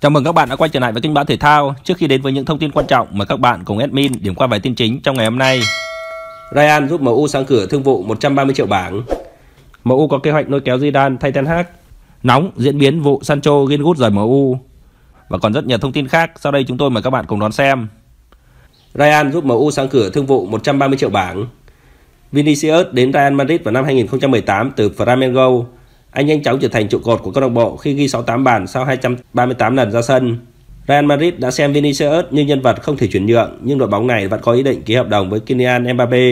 Chào mừng các bạn đã quay trở lại với kênh báo thể thao. Trước khi đến với những thông tin quan trọng, mời các bạn cùng admin điểm qua vài tin chính trong ngày hôm nay. Ryan giúp MU sáng cửa thương vụ 130 triệu bảng. MU có kế hoạch nuôi kéo Zidane thay Ten Hag. Nóng diễn biến vụ Sancho Greenwood rời MU. Và còn rất nhiều thông tin khác, sau đây chúng tôi mời các bạn cùng đón xem. Ryan giúp MU sáng cửa thương vụ 130 triệu bảng. Vinicius đến Real Madrid vào năm 2018 từ Flamengo anh nhanh chóng trở thành trụ cột của câu lạc bộ khi ghi 68 bàn sau 238 lần ra sân. Real Madrid đã xem Vinicius như nhân vật không thể chuyển nhượng, nhưng đội bóng này vẫn có ý định ký hợp đồng với Kylian Mbappe.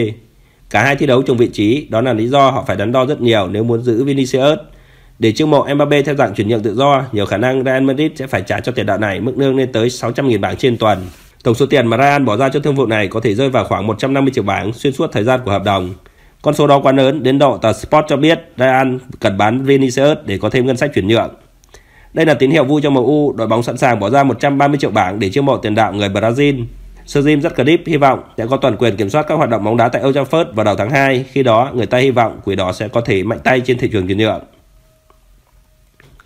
Cả hai thi đấu trong vị trí, đó là lý do họ phải đắn đo rất nhiều nếu muốn giữ Vinicius. Để chiêu mộ Mbappe theo dạng chuyển nhượng tự do, nhiều khả năng Real Madrid sẽ phải trả cho tiền đạo này mức lương lên tới 600.000 bảng trên tuần. Tổng số tiền mà Real bỏ ra cho thương vụ này có thể rơi vào khoảng 150 triệu bảng xuyên suốt thời gian của hợp đồng. Con số đó quá lớn đến độ tờ Sport cho biết Real cần bán Vinicius để có thêm ngân sách chuyển nhượng. Đây là tín hiệu vui cho MU, đội bóng sẵn sàng bỏ ra 130 triệu bảng để chiêu mộ tiền đạo người Brazil. Sir Sergim Ratcliffe hy vọng sẽ có toàn quyền kiểm soát các hoạt động bóng đá tại Old Trafford vào đầu tháng 2, khi đó người ta hy vọng quỷ đó sẽ có thể mạnh tay trên thị trường chuyển nhượng.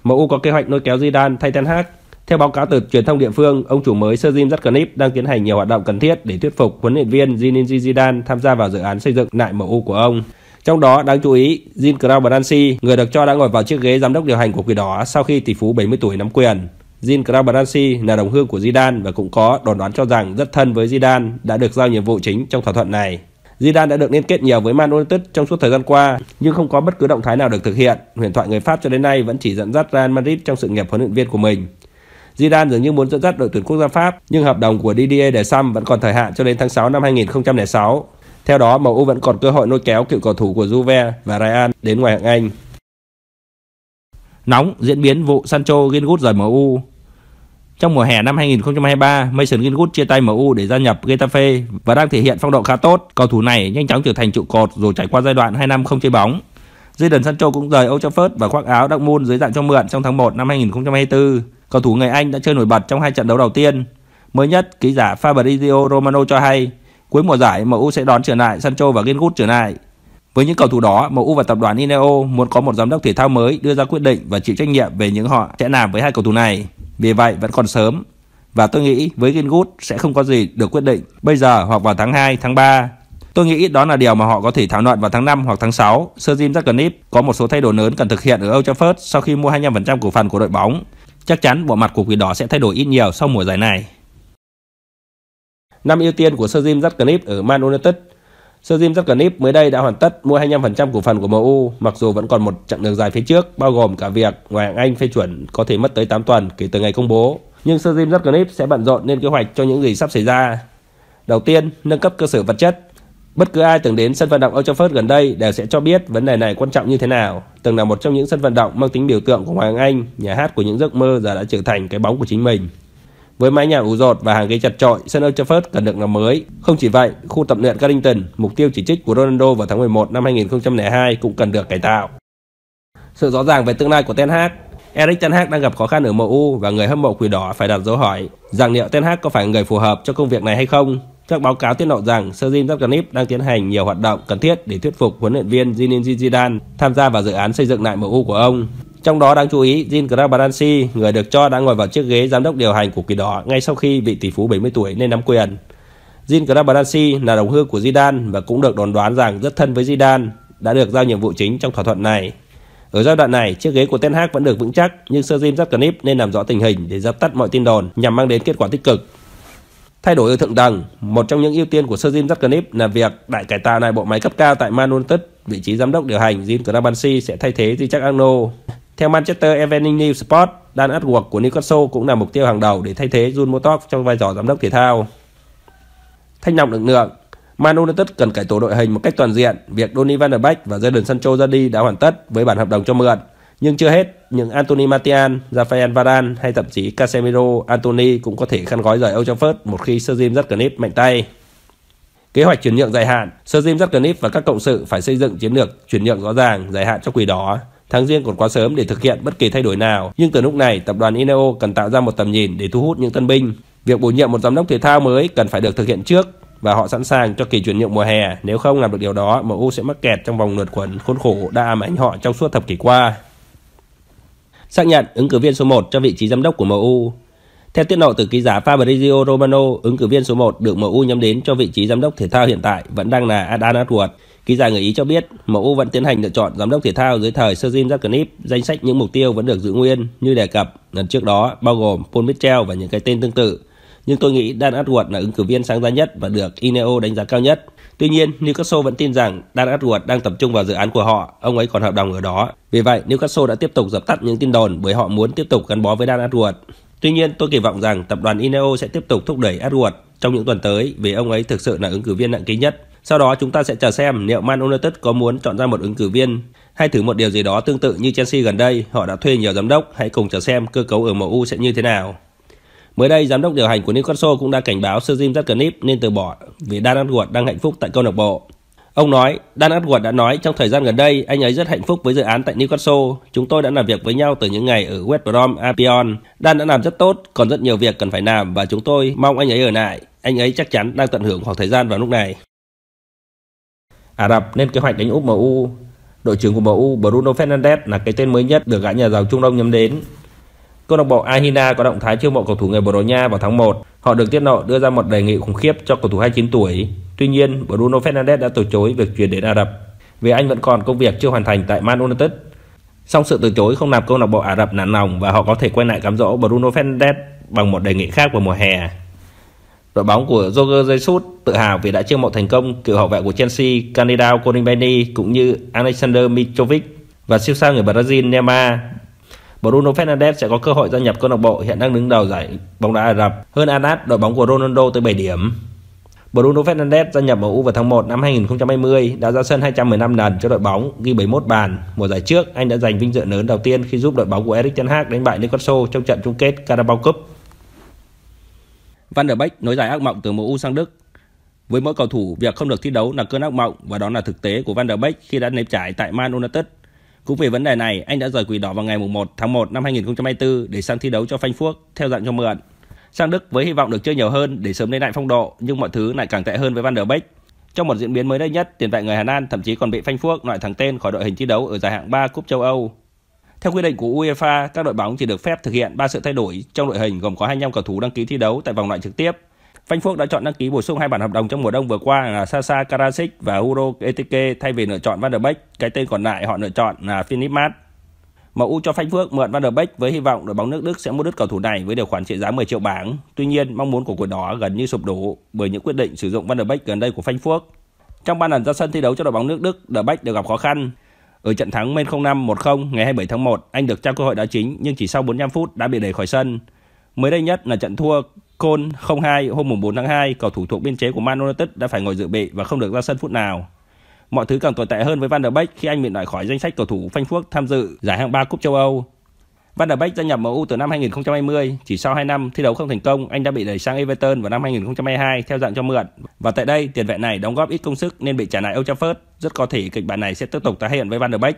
MU có kế hoạch lôi kéo Zidane thay Ten Hag theo báo cáo từ truyền thông địa phương, ông chủ mới Sir Jim Ratcliffe đang tiến hành nhiều hoạt động cần thiết để thuyết phục huấn luyện viên Zinedine Zidane tham gia vào dự án xây dựng lại MU của ông. Trong đó, đáng chú ý, Jean Claude Brancy, người được cho đã ngồi vào chiếc ghế giám đốc điều hành của Quỷ Đỏ sau khi tỷ phú 70 tuổi nắm quyền. Jean Claude Brancy là đồng hương của Zidane và cũng có đồn đoán cho rằng rất thân với Zidane đã được giao nhiệm vụ chính trong thỏa thuận này. Zidane đã được liên kết nhiều với Man United trong suốt thời gian qua, nhưng không có bất cứ động thái nào được thực hiện. Huyền thoại người Pháp cho đến nay vẫn chỉ dẫn dắt Real Madrid trong sự nghiệp huấn luyện viên của mình. Zidane dường như muốn dẫn dắt đội tuyển quốc gia Pháp, nhưng hợp đồng của Didier Deschamps vẫn còn thời hạn cho đến tháng 6 năm 2006. Theo đó, MU vẫn còn cơ hội lôi kéo cựu cầu thủ của Juve và Real đến ngoài hạng Anh. Nóng diễn biến vụ Sancho Greenwood rời MU. Trong mùa hè năm 2023, Mason Greenwood chia tay MU để gia nhập Getafe và đang thể hiện phong độ khá tốt. Cầu thủ này nhanh chóng trở thành trụ cột rồi trải qua giai đoạn 2 năm không chơi bóng. Jadon Sancho cũng rời Old Trafford và khoác áo Dortmund dưới dạng cho mượn trong tháng 1 năm 2024 cầu thủ người Anh đã chơi nổi bật trong hai trận đấu đầu tiên. Mới nhất, ký giả Fabrizio Romano cho hay, cuối mùa giải MU sẽ đón trở lại Sancho và Greenwood trở lại. Với những cầu thủ đó, MU và tập đoàn Ineo muốn có một giám đốc thể thao mới đưa ra quyết định và chịu trách nhiệm về những họ sẽ làm với hai cầu thủ này. Vì vậy vẫn còn sớm. Và tôi nghĩ với Greenwood sẽ không có gì được quyết định bây giờ hoặc vào tháng 2, tháng 3. Tôi nghĩ đó là điều mà họ có thể thảo luận vào tháng 5 hoặc tháng 6. Sir Jim Ratcliffe có một số thay đổi lớn cần thực hiện ở Old Trafford sau khi mua 25% cổ phần của đội bóng Chắc chắn bộ mặt của quỷ đỏ sẽ thay đổi ít nhiều sau mùa giải này. Năm ưu tiên của Sir Jim Ratcliffe ở Man United Sir Jim Ratcliffe mới đây đã hoàn tất mua 25% cổ phần của MU, mặc dù vẫn còn một chặng đường dài phía trước, bao gồm cả việc Ngoại hạng Anh phê chuẩn có thể mất tới 8 tuần kể từ ngày công bố. Nhưng Sir Jim Ratcliffe sẽ bận rộn nên kế hoạch cho những gì sắp xảy ra. Đầu tiên, nâng cấp cơ sở vật chất. Bất cứ ai từng đến sân vận động Old Trafford gần đây đều sẽ cho biết vấn đề này quan trọng như thế nào. Từng là một trong những sân vận động mang tính biểu tượng của Hoàng Anh, nhà hát của những giấc mơ giờ đã trở thành cái bóng của chính mình. Với mái nhà ủ rột và hàng ghế chặt chội, sân Old Trafford cần được làm mới. Không chỉ vậy, khu tập luyện Carrington, mục tiêu chỉ trích của Ronaldo vào tháng 11 năm 2002 cũng cần được cải tạo. Sự rõ ràng về tương lai của Ten Hag Eric Ten Hag đang gặp khó khăn ở MU và người hâm mộ quỷ đỏ phải đặt dấu hỏi rằng liệu Ten Hag có phải người phù hợp cho công việc này hay không. Các báo cáo tiết lộ rằng Sir Jim Zaganip đang tiến hành nhiều hoạt động cần thiết để thuyết phục huấn luyện viên Zinedine Zidane tham gia vào dự án xây dựng lại MU của ông. Trong đó đáng chú ý, Jean Grabadansi, người được cho đã ngồi vào chiếc ghế giám đốc điều hành của kỳ đỏ ngay sau khi vị tỷ phú 70 tuổi lên nắm quyền. Jean Grabadansi là đồng hương của Zidane và cũng được đồn đoán rằng rất thân với Zidane, đã được giao nhiệm vụ chính trong thỏa thuận này. Ở giai đoạn này, chiếc ghế của Ten Hag vẫn được vững chắc, nhưng Sir Jim Ratcliffe nên làm rõ tình hình để dập tắt mọi tin đồn nhằm mang đến kết quả tích cực. Thay đổi ở thượng tầng, một trong những ưu tiên của Sir Jim Ratcliffe là việc đại cải tạo lại bộ máy cấp cao tại Man United. Vị trí giám đốc điều hành Jim Crabansi sẽ thay thế Richard Arnold. Theo Manchester Evening News Sport, Dan Atwood của Newcastle cũng là mục tiêu hàng đầu để thay thế Jun Motok trong vai trò giám đốc thể thao. Thanh lọc lực lượng Man United cần cải tổ đội hình một cách toàn diện. Việc Donny van der Beek và Jadon Sancho ra đi đã hoàn tất với bản hợp đồng cho mượn. Nhưng chưa hết, những Anthony Martial, Rafael Varane hay thậm chí Casemiro, Anthony cũng có thể khăn gói rời Old Trafford một khi Sergim Ratcliffe mạnh tay. Kế hoạch chuyển nhượng dài hạn, Sergim Ratcliffe và các cộng sự phải xây dựng chiến lược chuyển nhượng rõ ràng, dài hạn cho quỷ đó Tháng riêng còn quá sớm để thực hiện bất kỳ thay đổi nào, nhưng từ lúc này tập đoàn Ineo cần tạo ra một tầm nhìn để thu hút những tân binh. Việc bổ nhiệm một giám đốc thể thao mới cần phải được thực hiện trước và họ sẵn sàng cho kỳ chuyển nhượng mùa hè. Nếu không làm được điều đó, MU sẽ mắc kẹt trong vòng luẩn quẩn khốn khổ đã ám ảnh họ trong suốt thập kỷ qua xác nhận ứng cử viên số 1 cho vị trí giám đốc của MU. Theo tiết lộ từ ký giả Fabrizio Romano, ứng cử viên số 1 được MU nhắm đến cho vị trí giám đốc thể thao hiện tại vẫn đang là Adan Atwood. Ký giả người Ý cho biết, MU vẫn tiến hành lựa chọn giám đốc thể thao dưới thời Sir Jim Ratcliffe. Danh sách những mục tiêu vẫn được giữ nguyên như đề cập lần trước đó, bao gồm Paul Mitchell và những cái tên tương tự. Nhưng tôi nghĩ Dan Atwood là ứng cử viên sáng giá nhất và được Ineo đánh giá cao nhất. Tuy nhiên, Newcastle vẫn tin rằng Dan Atwood đang tập trung vào dự án của họ, ông ấy còn hợp đồng ở đó. Vì vậy, Newcastle đã tiếp tục dập tắt những tin đồn bởi họ muốn tiếp tục gắn bó với Dan Atwood. Tuy nhiên, tôi kỳ vọng rằng tập đoàn Ineo sẽ tiếp tục thúc đẩy Atwood trong những tuần tới vì ông ấy thực sự là ứng cử viên nặng ký nhất. Sau đó chúng ta sẽ chờ xem liệu Man United có muốn chọn ra một ứng cử viên hay thử một điều gì đó tương tự như Chelsea gần đây, họ đã thuê nhiều giám đốc, hãy cùng chờ xem cơ cấu ở MU sẽ như thế nào. Mới đây, giám đốc điều hành của Newcastle cũng đã cảnh báo Sir Jim Ratcliffe nên từ bỏ vì Dan Atwood đang hạnh phúc tại câu lạc bộ. Ông nói, Dan Atwood đã nói trong thời gian gần đây anh ấy rất hạnh phúc với dự án tại Newcastle. Chúng tôi đã làm việc với nhau từ những ngày ở West Brom Albion. Dan đã làm rất tốt, còn rất nhiều việc cần phải làm và chúng tôi mong anh ấy ở lại. Anh ấy chắc chắn đang tận hưởng khoảng thời gian vào lúc này. Ả Rập nên kế hoạch đánh úp MU. Đội trưởng của MU Bruno Fernandes là cái tên mới nhất được gã nhà giàu Trung Đông nhắm đến Câu lạc bộ Ahina có động thái chiêu mộ cầu thủ người Bồ Đào Nha vào tháng 1. Họ được tiết lộ đưa ra một đề nghị khủng khiếp cho cầu thủ 29 tuổi. Tuy nhiên, Bruno Fernandes đã từ chối việc chuyển đến Ả Rập vì anh vẫn còn công việc chưa hoàn thành tại Man United. Song sự từ chối không làm câu lạc bộ Ả Rập nản lòng và họ có thể quay lại cám dỗ Bruno Fernandes bằng một đề nghị khác vào mùa hè. Đội bóng của Jorge Jesus tự hào vì đã chiêu mộ thành công cựu hậu vệ của Chelsea Canidao Koulibaly cũng như Alexander Mitrovic và siêu sao người Brazil Neymar Bruno Fernandes sẽ có cơ hội gia nhập câu lạc bộ hiện đang đứng đầu giải bóng đá Ả Rập hơn Anas đội bóng của Ronaldo tới 7 điểm. Bruno Fernandes gia nhập MU vào tháng 1 năm 2020 đã ra sân 215 lần cho đội bóng, ghi 71 bàn. Mùa giải trước, anh đã giành vinh dự lớn đầu tiên khi giúp đội bóng của Erik ten Hag đánh bại Newcastle trong trận chung kết Carabao Cup. Van der Beek nối giải ác mộng từ MU sang Đức. Với mỗi cầu thủ, việc không được thi đấu là cơn ác mộng và đó là thực tế của Van der Beek khi đã nếm trải tại Man United cũng vì vấn đề này, anh đã rời Quỷ Đỏ vào ngày 1 tháng 1 năm 2024 để sang thi đấu cho Phanh Phuốc theo dạng cho mượn. Sang Đức với hy vọng được chơi nhiều hơn để sớm lấy lại phong độ, nhưng mọi thứ lại càng tệ hơn với Van der Beek. Trong một diễn biến mới đây nhất, tiền vệ người Hà Lan thậm chí còn bị Phanh Phuốc loại thẳng tên khỏi đội hình thi đấu ở giải hạng 3 Cúp châu Âu. Theo quy định của UEFA, các đội bóng chỉ được phép thực hiện 3 sự thay đổi trong đội hình gồm có 25 cầu thủ đăng ký thi đấu tại vòng loại trực tiếp Phanh Phuốc đã chọn đăng ký bổ sung hai bản hợp đồng trong mùa đông vừa qua là Sasa Karasic và Uro Etike thay vì lựa chọn Van der Beek. Cái tên còn lại họ lựa chọn là Philip Mart. MU cho Phanh Phước mượn Van der Beek với hy vọng đội bóng nước Đức sẽ mua đứt cầu thủ này với điều khoản trị giá 10 triệu bảng. Tuy nhiên, mong muốn của cuộc đó gần như sụp đổ bởi những quyết định sử dụng Van der Beek gần đây của Phanh Phước. Trong 3 lần ra sân thi đấu cho đội bóng nước Đức, Der Beek đều gặp khó khăn. Ở trận thắng Men 05 1-0 ngày 27 tháng 1, anh được trao cơ hội đá chính nhưng chỉ sau 45 phút đã bị đẩy khỏi sân. Mới đây nhất là trận thua Cole 02 hôm 4 tháng 2, cầu thủ thuộc biên chế của Man United đã phải ngồi dự bị và không được ra sân phút nào. Mọi thứ càng tồi tệ hơn với Van der Beek khi anh bị loại khỏi danh sách cầu thủ phanh phuốc tham dự giải hạng 3 Cúp châu Âu. Van der Beek gia nhập MU từ năm 2020, chỉ sau 2 năm thi đấu không thành công, anh đã bị đẩy sang Everton vào năm 2022 theo dạng cho mượn. Và tại đây, tiền vệ này đóng góp ít công sức nên bị trả lại Old Trafford, rất có thể kịch bản này sẽ tiếp tục tái hiện với Van der Beek.